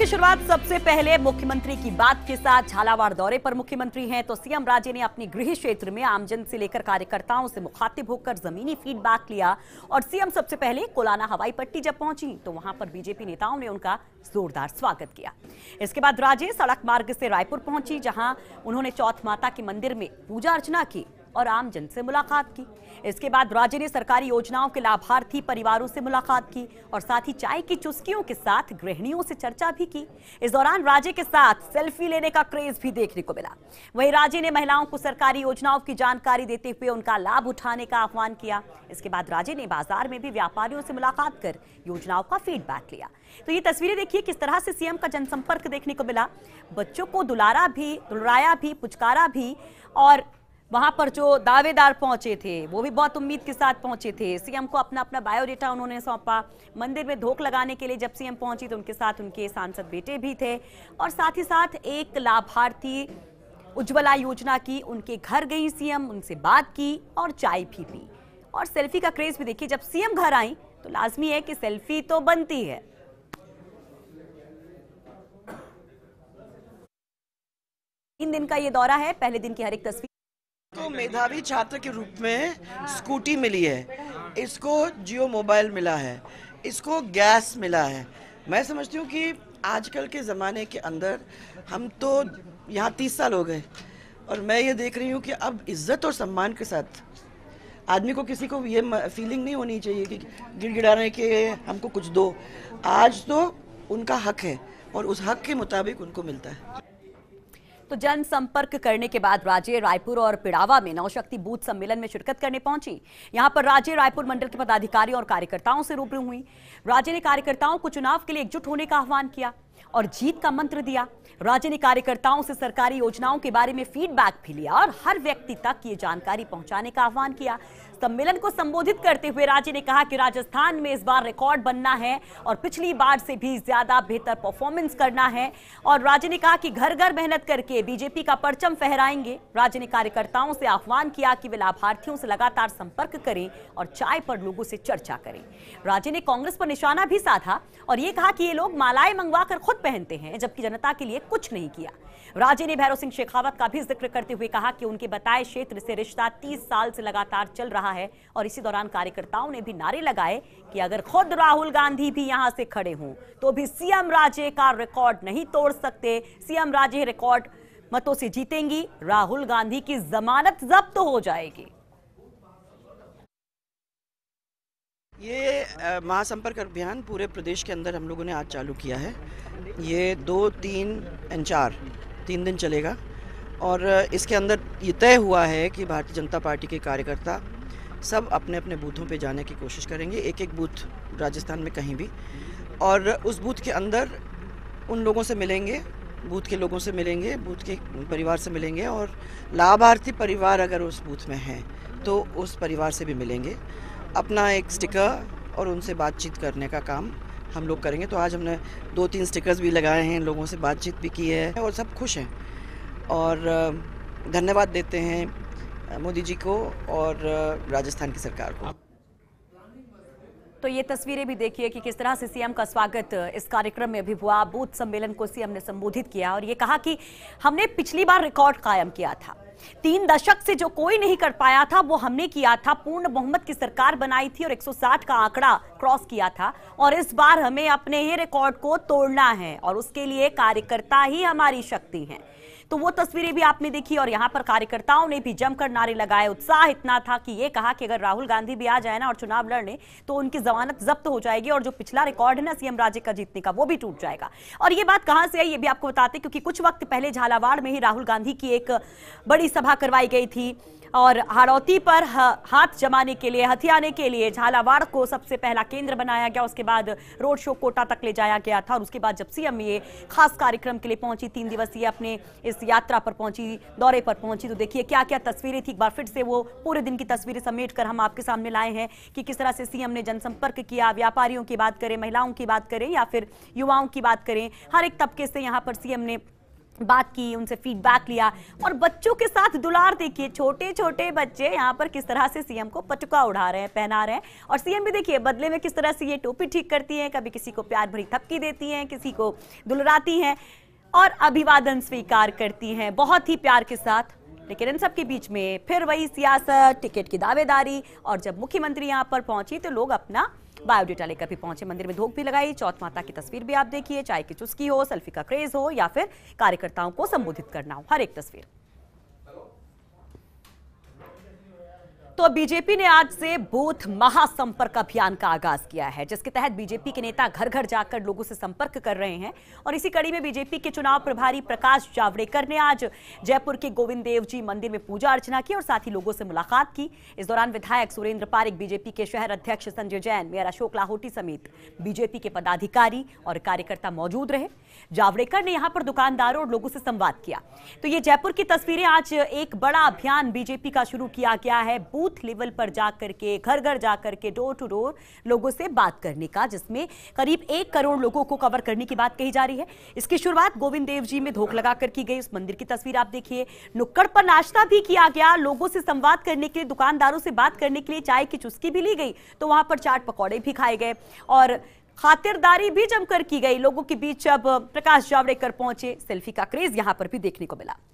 की शुरुआत सबसे पहले मुख्यमंत्री की बात के साथ झालावाड़ दौरे पर मुख्यमंत्री हैं तो सीएम राजे ने अपने गृह क्षेत्र में आमजन से लेकर कार्यकर्ताओं से मुखातिब होकर जमीनी फीडबैक लिया और सीएम सबसे पहले कोलाना हवाई पट्टी जब पहुंची तो वहां पर बीजेपी नेताओं ने उनका जोरदार स्वागत किया इसके बाद राजे सड़क मार्ग से रायपुर पहुंची जहां उन्होंने चौथ माता के मंदिर में पूजा अर्चना की और आमजन से मुलाकात की इसके बाद राज्य ने सरकारी योजनाओं के लाभार्थी परिवारों से मुलाकात की और साथ ही चाय की चुस्कियों के साथ गृहणियों से चर्चा भी की इस दौरान राज्य के साथ सेल्फी लेने का क्रेज भी देखने को मिला वहीं राज्य ने महिलाओं को सरकारी योजनाओं की जानकारी देते हुए उनका लाभ उठाने का आह्वान किया इसके बाद राज्य ने बाजार में भी व्यापारियों से मुलाकात कर योजनाओं का फीडबैक लिया तो ये तस्वीरें देखिए किस तरह से सीएम का जनसंपर्क देखने को मिला बच्चों को दुलारा भी दुलराया भी पुचकारा भी और वहां पर जो दावेदार पहुंचे थे वो भी बहुत उम्मीद के साथ पहुंचे थे सीएम को अपना अपना बायोडेटा उन्होंने सौंपा मंदिर में धोख लगाने के लिए जब सीएम पहुंची तो उनके साथ उनके सांसद बेटे भी थे और साथ ही साथ एक लाभार्थी उज्ज्वला योजना की उनके घर गई सीएम उनसे बात की और चाय भी पी और सेल्फी का क्रेज भी देखिए जब सीएम घर आई तो लाजमी है कि सेल्फी तो बनती है तीन दिन का ये दौरा है पहले दिन की हर एक तस्वीर को तो मेधावी छात्र के रूप में स्कूटी मिली है इसको जियो मोबाइल मिला है इसको गैस मिला है मैं समझती हूँ कि आजकल के ज़माने के अंदर हम तो यहाँ तीस साल हो गए और मैं ये देख रही हूँ कि अब इज्जत और सम्मान के साथ आदमी को किसी को ये फीलिंग नहीं होनी चाहिए कि गिड़गिड़ा रहे कि हमको कुछ दो आज तो उनका हक है और उस हक के मुताबिक उनको मिलता है तो जनसंपर्क करने के बाद राजे रायपुर और पिड़ावा में नवशक्ति बूथ सम्मेलन में शिरकत करने पहुंची यहां पर राजे रायपुर मंडल के पदाधिकारी और कार्यकर्ताओं से रूबरू हुई राजे ने कार्यकर्ताओं को चुनाव के लिए एकजुट होने का आह्वान किया और जीत का मंत्र दिया राज्य ने कार्यकर्ताओं से सरकारी योजनाओं के बारे में फीडबैक भी लिया और हर व्यक्ति तक ये जानकारी पहुंचाने का आह्वान किया सम्मेलन को संबोधित करते हुए राज्य ने कहा कि राजस्थान में इस बार रिकॉर्ड बनना है और पिछली बार से भी ज्यादा बेहतर परफॉर्मेंस करना है और राज्य ने कहा कि घर घर मेहनत करके बीजेपी का परचम फहराएंगे राज्य ने कार्यकर्ताओं से आह्वान किया कि वे लाभार्थियों से लगातार संपर्क करें और चाय पर लोगों से चर्चा करें राज्य ने कांग्रेस पर निशाना भी साधा और ये कहा कि ये लोग मालाएं मंगवा कर खुद पहनते हैं जबकि जनता के लिए कुछ नहीं किया राजे ने भैरव सिंह शेखावत का भी जिक्र करते हुए कहा कि उनके बताए क्षेत्र से रिश्ता तीस साल से लगातार चल रहा रहा है और इसी दौरान कार्यकर्ताओं ने भी नारे लगाए कि अगर खुद राहुल गांधी भी यहां से खड़े हों तो भी सीएम राजे का रिकॉर्ड नहीं तोड़ सकते सीएम राजे रिकॉर्ड मतों से जीतेंगी राहुल गांधी की जमानत जब्त तो हो जाएगी ये महासंपर्क अभियान पूरे प्रदेश के अंदर हम लोगों ने आज चालू किया है ये दो तीन एंड चार तीन दिन चलेगा और इसके अंदर ये तय हुआ है कि भारतीय जनता पार्टी के कार्यकर्ता सब अपने अपने बूथों पे जाने की कोशिश करेंगे एक एक बूथ राजस्थान में कहीं भी और उस बूथ के अंदर उन लोगों से मिलेंगे बूथ के लोगों से मिलेंगे बूथ के परिवार से मिलेंगे और लाभार्थी परिवार अगर उस बूथ में हैं तो उस परिवार से भी मिलेंगे अपना एक स्टिकर और उनसे बातचीत करने का काम हम लोग करेंगे तो आज हमने दो तीन स्टिकर्स भी लगाए हैं लोगों से बातचीत भी की है और सब खुश हैं और धन्यवाद देते हैं मोदी जी को और राजस्थान की सरकार को तो ये तस्वीरें भी देखिए कि किस तरह से सीएम का स्वागत इस कार्यक्रम में भी हुआ बूथ सम्मेलन को सीएम ने संबोधित किया और ये कहा कि हमने पिछली बार रिकॉर्ड कायम किया था तीन दशक से जो कोई नहीं कर पाया था वो हमने किया था पूर्ण बहुमत की सरकार बनाई थी और 160 का आंकड़ा क्रॉस किया था और इस बार हमें अपने ही रिकॉर्ड को तोड़ना है और उसके लिए कार्यकर्ता ही हमारी शक्ति है तो वो तस्वीरें भी आपने देखी और यहाँ पर कार्यकर्ताओं ने भी जमकर नारे लगाए उत्साह इतना था कि ये कहा कि अगर राहुल गांधी भी आ जाए ना और चुनाव लड़ने तो उनकी जमानत जब्त हो जाएगी और जो पिछला रिकॉर्ड है ना सीएम राज्य का जीतने का वो भी टूट जाएगा और ये बात कहां से आई ये भी आपको बताते क्योंकि कुछ वक्त पहले झालावाड़ में ही राहुल गांधी की एक बड़ी सभा करवाई गई थी और हाड़ौती पर हाथ जमाने के लिए हथियाने के लिए झालावाड़ को सबसे पहला केंद्र बनाया गया उसके बाद रोड शो कोटा तक ले जाया गया था और उसके बाद जब सीएम ये खास कार्यक्रम के लिए पहुंची तीन दिवसीय अपने इस यात्रा पर पहुंची दौरे पर पहुंची तो देखिए क्या क्या तस्वीरें थी एक बार फिर से वो पूरे दिन की तस्वीरें समेट कर हम आपके सामने लाए हैं कि किस तरह से सीएम ने जनसंपर्क किया व्यापारियों की बात करें महिलाओं की बात करें या फिर युवाओं की बात करें हर एक तबके से यहाँ पर सीएम ने बात की उनसे फीडबैक लिया और बच्चों के साथ दुलार देखिए छोटे छोटे बच्चे यहाँ पर किस तरह से सीएम को पटुका उड़ा रहे हैं पहना रहे हैं और सीएम भी देखिए बदले में किस तरह से ये टोपी ठीक करती हैं कभी किसी को प्यार भरी थपकी देती हैं किसी को दुलराती हैं और अभिवादन स्वीकार करती हैं बहुत ही प्यार के साथ लेकिन इन सबके बीच में फिर वही सियासत टिकट की दावेदारी और जब मुख्यमंत्री यहाँ पर पहुंची तो लोग अपना बायोडेटा लेकर भी पहुंचे मंदिर में धोख भी लगाई चौथ माता की तस्वीर भी आप देखिए चाय की चुस्की हो सेल्फी का क्रेज हो या फिर कार्यकर्ताओं को संबोधित करना हो हर एक तस्वीर तो बीजेपी ने आज से बूथ महासंपर्क अभियान का आगाज किया है जिसके तहत बीजेपी के नेता घर घर जाकर लोगों से संपर्क कर रहे हैं और इसी कड़ी में बीजेपी के चुनाव प्रभारी प्रकाश जावड़ेकर ने आज जयपुर के गोविंद देव जी मंदिर में पूजा अर्चना की और साथ ही लोगों से मुलाकात की इस दौरान विधायक सुरेंद्र पारिक बीजेपी के शहर अध्यक्ष संजय जैन मेयर अशोक लाहौटी समेत बीजेपी के पदाधिकारी और कार्यकर्ता मौजूद रहे जावड़ेकर ने यहां पर दुकानदारों और लोगों से संवाद किया तो ये जयपुर की तस्वीरें आज एक बड़ा अभियान बीजेपी का शुरू किया गया है बूथ बूथ लेवल पर जाकर के घर घर जाकर के डोर टू डोर लोगों से बात करने का जिसमें करीब एक करोड़ लोगों को कवर करने की बात कही जा रही है इसकी शुरुआत गोविंद देव जी में धोख लगा कर की गई उस मंदिर की तस्वीर आप देखिए नुक्कड़ पर नाश्ता भी किया गया लोगों से संवाद करने के लिए दुकानदारों से बात करने के लिए चाय की चुस्की भी ली गई तो वहां पर चाट पकौड़े भी खाए गए और खातिरदारी भी जमकर की गई लोगों के बीच अब प्रकाश जावड़ेकर पहुंचे सेल्फी का क्रेज यहां पर भी देखने को मिला